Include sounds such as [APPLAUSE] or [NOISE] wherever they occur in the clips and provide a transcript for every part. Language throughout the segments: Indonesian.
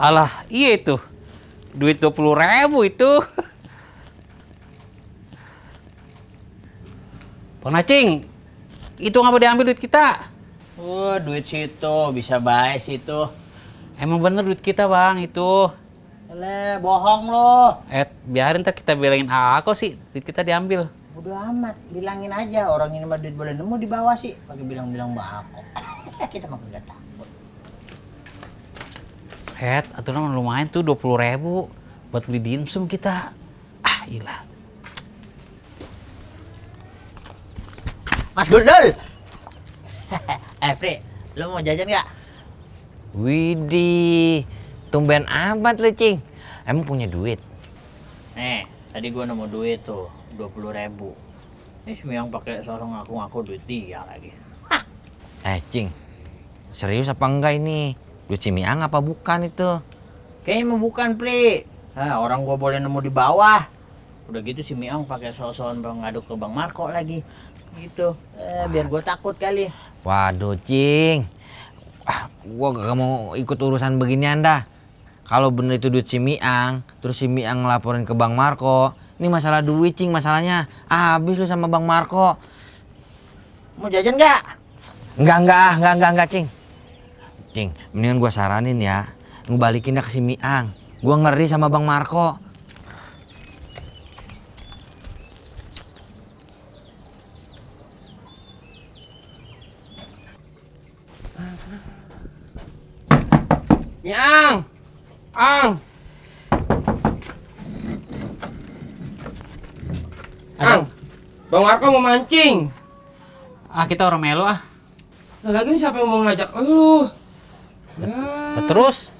Alah, iya itu. Duit 20 ribu itu. Bang Nacing, itu mau diambil duit kita? Wah, uh, duit situ. Bisa baik situ. Emang bener duit kita, Bang, itu. Le, bohong lo. Eh, biarin tak kita bilangin aku sih, duit kita diambil. Udah amat, bilangin aja orang ini mah duit boleh nemu di bawah sih. Pakai bilang-bilang mbak aku. [LAUGHS] kita mah kagak Het, atau lumayan tuh dua puluh ribu buat beli dimsum kita. Ah, ilah. Mas Gundul. [LAUGHS] eh, Pri, lu mau jajan nggak? Widih, tumben amat lu, Cing. Emang punya duit? Nih, eh, tadi gua nemu duit tuh, dua puluh ribu. Ini semua yang pakai sorong aku ngaku duit dia lagi. Hah. Eh, Cing, serius apa enggak ini? Lu Cimiang apa bukan itu? Kayaknya mau bukan, Pri. Hah, orang gua boleh nemu di bawah. Udah gitu si Miang pakai sosokan ngaduk ke Bang Marco lagi. Gitu. Eh, Wah. biar gua takut kali. Waduh, Cing. Ah, gua gak mau ikut urusan beginian dah. Kalau bener itu duit si Miang, terus si Miang ngelaporin ke Bang Marco, ini masalah duit, Cing, masalahnya. Ah, habis lu sama Bang Marco. Mau jajan gak? Enggak, enggak, enggak, enggak, enggak, Cing. Cing, mendingan gue saranin ya, ngebalikin dah ke si Miang. Gue ngeri sama Bang Marco. Miang! Ang! Ang! Bang Marco mau mancing! Ah, kita orang melo ah. Nah, lagi siapa yang mau ngajak lu? Hmm. Nah, terus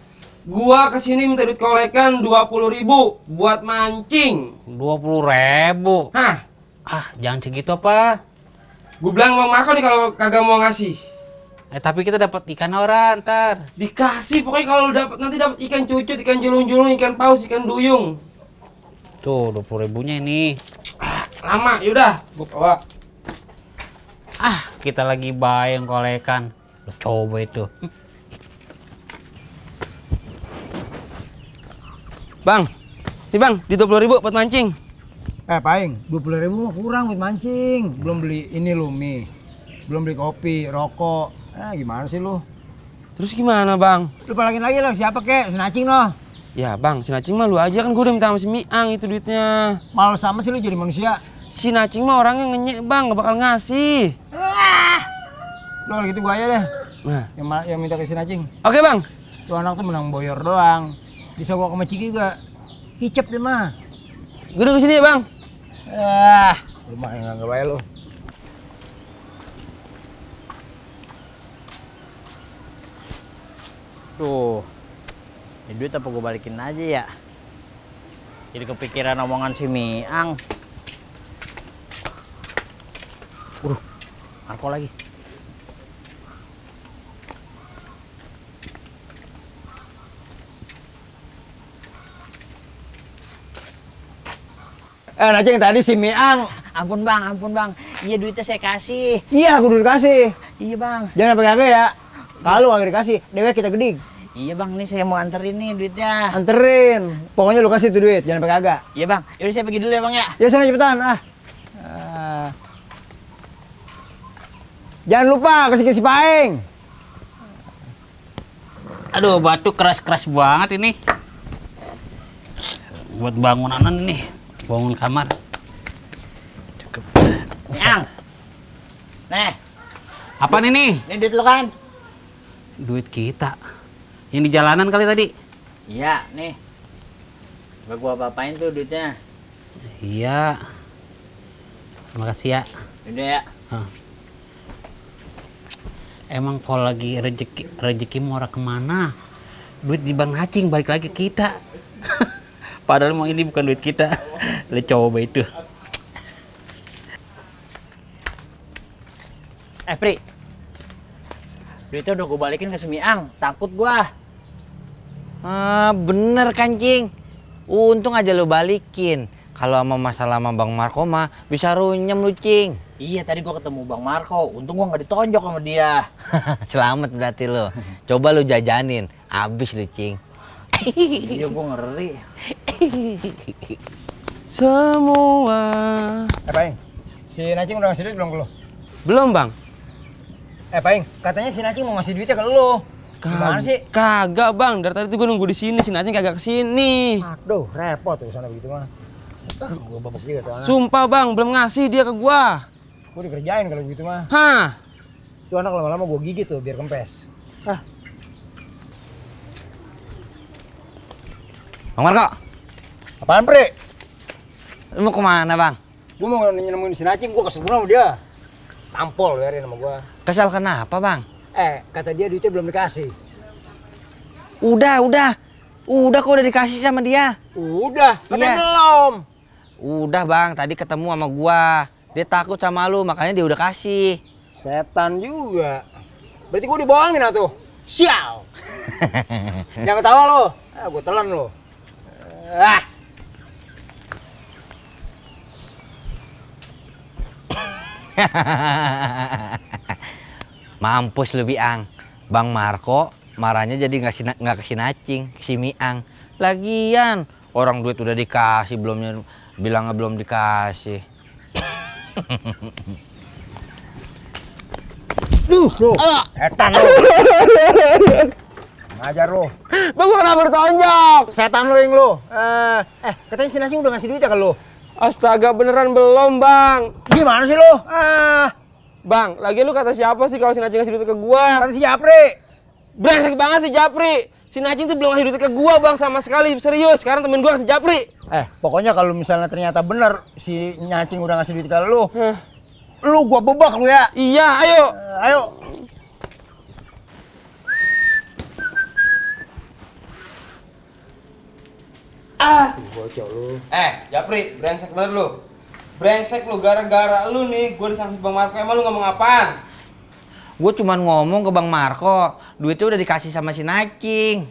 gua kesini minta duit kolekan puluh ribu buat mancing dua puluh ribu Hah? ah jangan segitu apa gua bilang mau Marco nih kalau kagak mau ngasih eh tapi kita dapat ikan orang ntar dikasih pokoknya kalau dapat nanti dapat ikan cucu, ikan julung-julung ikan paus ikan duyung tuh dua puluh ribunya ini ah, lama yaudah gua bawa ah kita lagi bayang kolekan Lo coba itu [LAUGHS] Bang, ini bang, di dua puluh ribu buat mancing. Eh, paling dua puluh ribu mah kurang buat mancing. Belum beli ini lu mie, belum beli kopi, rokok. Eh, gimana sih lu? Terus gimana bang? Lu lagi lagi lo, siapa kek, senacing lo? Ya bang, sinacing mah lu aja kan gue udah minta sama si Miang itu duitnya. Malu sama sih lu jadi manusia. Sinacing mah orangnya ngenyek bang, gak bakal ngasih. Ah. Lu kalau gitu gue aja deh. Nah. Yang, yang minta ke Sinacing. Oke bang. Tuh anak tuh menang boyor doang disogok sama Ciki juga kicep deh mah gue duduk sini ya bang ah lumayan nggak bayar lo tuh ini ya, duit apa gue balikin aja ya jadi kepikiran omongan si Miang. Uruh, alkohol lagi. Eh, Najeng tadi si Miang. Ampun bang, ampun bang. Iya duitnya saya kasih. Iya aku udah kasih. Iya bang. Jangan pakai ya. Kalau agak dikasih, dewa kita gedik. Iya bang, ini saya mau anterin nih duitnya. Anterin. Pokoknya lu kasih tuh duit, jangan pakai kagak. Iya bang. Yaudah saya pergi dulu ya bang ya. Ya sana cepetan ah. ah. Jangan lupa kasih kasih paing. Aduh, batu keras-keras banget ini. Buat bangunanan nih bangun kamar. Cukup. Yang. Nih. Apaan ini? Ini duit lo kan? Duit kita. Yang di jalanan kali tadi. Iya, nih. Coba gua apa-apain tuh duitnya. Iya. Terima kasih ya. Udah ya. Huh. Emang kalau lagi rezeki rezeki mau kemana? Duit di bank hacing balik lagi kita. [LAUGHS] Padahal mau ini bukan duit kita lại trồ bị trượt eh Pri duitnya udah gue balikin ke Sumiang, takut gue, ah bener kancing untung aja lo balikin kalau sama masalah sama Bang Marco mah bisa runyam lu cing iya tadi gue ketemu Bang Marco untung gue nggak ditonjok sama dia [LAUGHS] selamat berarti lo coba lu jajanin abis lu cing iya gue ngeri [LAUGHS] semua. Eh Paing, si Nacing udah ngasih duit belum ke lo? Belum bang. Eh Paing, katanya si Nacing mau ngasih duitnya ke lo. Kag Gimana sih? Kagak bang, dari tadi tuh gue nunggu di sini, si Nacing kagak kesini. Aduh, repot tuh sana begitu mah. Ah, Sumpah bang, belum ngasih dia ke gua. Gua dikerjain kalau begitu mah. Hah? Itu anak lama-lama gue gigit tuh biar kempes. Hah. Bang Marko. Apaan, Pri? Lu mau kemana bang? gua mau nemuin si Nacing, gue kesel sama dia. Tampol biarin sama gua. kesel kenapa bang? Eh, kata dia duitnya belum dikasih. Udah, udah. Udah kok udah dikasih sama dia. Udah, katanya iya. belum. Udah bang, tadi ketemu sama gua. Dia takut sama lu, makanya dia udah kasih. Setan juga. Berarti gua dibohongin atuh. Sial. Jangan [LAUGHS] ketawa lo. eh ah, gua telan lo. Ah. [LAUGHS] Mampus lu biang. Bang Marco marahnya jadi nggak nggak kasih nacing si Miang. Lagian orang duit udah dikasih belum bilangnya belum dikasih. Duh, lu. Setan lu. Ngajar lu. Bang gua kenapa bertonjok? Setan lu yang lu. Eh, eh katanya si Nasi udah ngasih duit ya ke lu. Astaga beneran belum bang Gimana sih lo? Ah. Bang, lagi lu kata siapa sih kalau si Najin ngasih duit ke gua? Kata si Japri Brengsek banget si Japri Si Najin tuh belum ngasih duit ke gua bang sama sekali Serius, sekarang temen gua kasih Japri Eh, pokoknya kalau misalnya ternyata bener si Najin udah ngasih duit ke lu huh. Lu gua bebak lu ya Iya, ayo uh, Ayo ah bocok lu eh Japri brengsek banget lu brengsek lu gara-gara lu nih gue disangsi bang Marco emang lu ngomong apaan gue cuma ngomong ke bang Marco duitnya udah dikasih sama si Nacing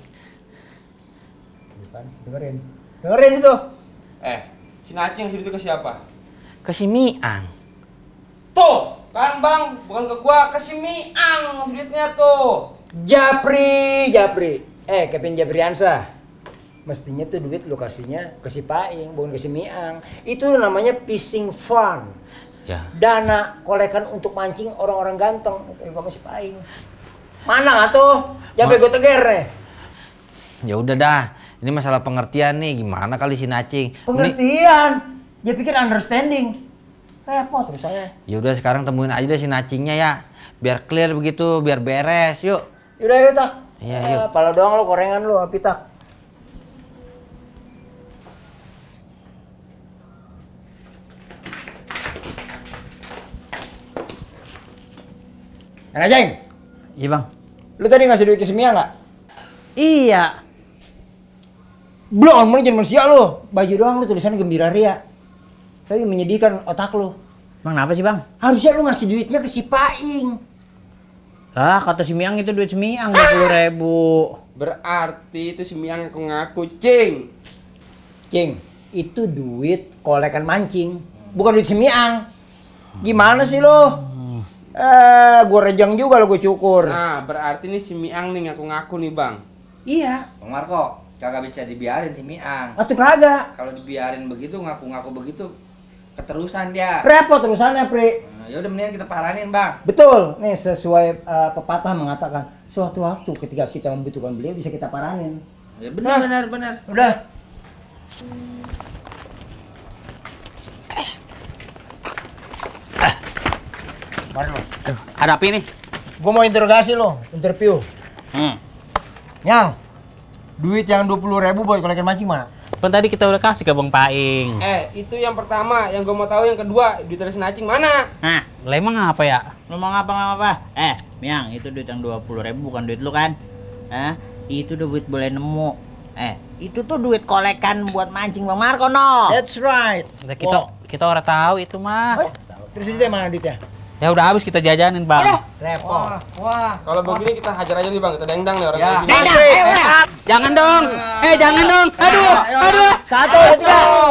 dengerin dengerin itu eh si Nacing sih itu ke siapa ke si Miang tuh kan bang bukan ke gua ke si Miang duitnya tuh Japri Japri eh Kevin Jabriansa mestinya tuh duit lokasinya ke si Paing, bukan ke si Miang. Itu namanya fishing fund. Ya. Dana kolekan untuk mancing orang-orang ganteng. Itu sama si Paing. Mana tuh? Jangan gue teger nih. Ya udah dah. Ini masalah pengertian nih, gimana kali si Nacing? Pengertian? Ini... Dia pikir understanding. Repot terus saya. Ya udah sekarang temuin aja deh si Nacingnya ya. Biar clear begitu, biar beres. Yuk. Yaudah yuk tak. Iya, yuk. Eh, pala doang lo gorengan lo, api tak. Nah, Iya, Bang. Lu tadi ngasih duit ke Semia enggak? Iya. Belum, mau jadi manusia lu. Baju doang lu tulisannya gembira ria. Tapi menyedihkan otak lu. Bang, kenapa sih, Bang? Harusnya lu ngasih duitnya ke si Paing. Lah, kata si Miang itu duit si Miang ribu. Berarti itu si Miang aku ngaku, Cing. Cing, itu duit kolekan mancing, bukan duit si Miang. Gimana sih lo? Eh, gue rejang juga lo gue cukur. Nah, berarti nih si Miang nih ngaku-ngaku nih bang. Iya. Bang Marco, kagak bisa dibiarin si Miang. Atau kagak. Kalau dibiarin begitu, ngaku-ngaku begitu, keterusan dia. Repot terusannya, Pri. Nah, ya udah mendingan kita paranin bang. Betul. Nih sesuai uh, pepatah mengatakan, suatu waktu ketika kita membutuhkan beliau bisa kita paranin. Ya benar, benar, benar. Udah. aduh, Hadapi Ada apa nih. Gua mau interogasi lo, interview. Hmm. Yang, duit yang dua puluh ribu buat kolekan mancing mana? Pen kan tadi kita udah kasih ke Bang Paing. Eh, itu yang pertama. Yang gue mau tahu yang kedua, duit dari mancing mana? Nah, lo emang apa ya? Lo mau ngapa ngapa? Eh, Miang, itu duit yang dua puluh ribu bukan duit lu kan? Eh, itu duit boleh nemu. Eh, itu tuh duit kolekan buat mancing Bang Marco no. That's right. Nah, kita oh. kita orang tahu itu mah. Oh, terus itu mana duitnya? Ya udah habis kita jajanin, Bang. Repot. Wah. Kalau begini kita hajar aja nih, Bang. Kita dendang nih orang. Ya. Dendang. jangan dong. Eh, jangan dong. Aduh. Aduh. Satu, dua,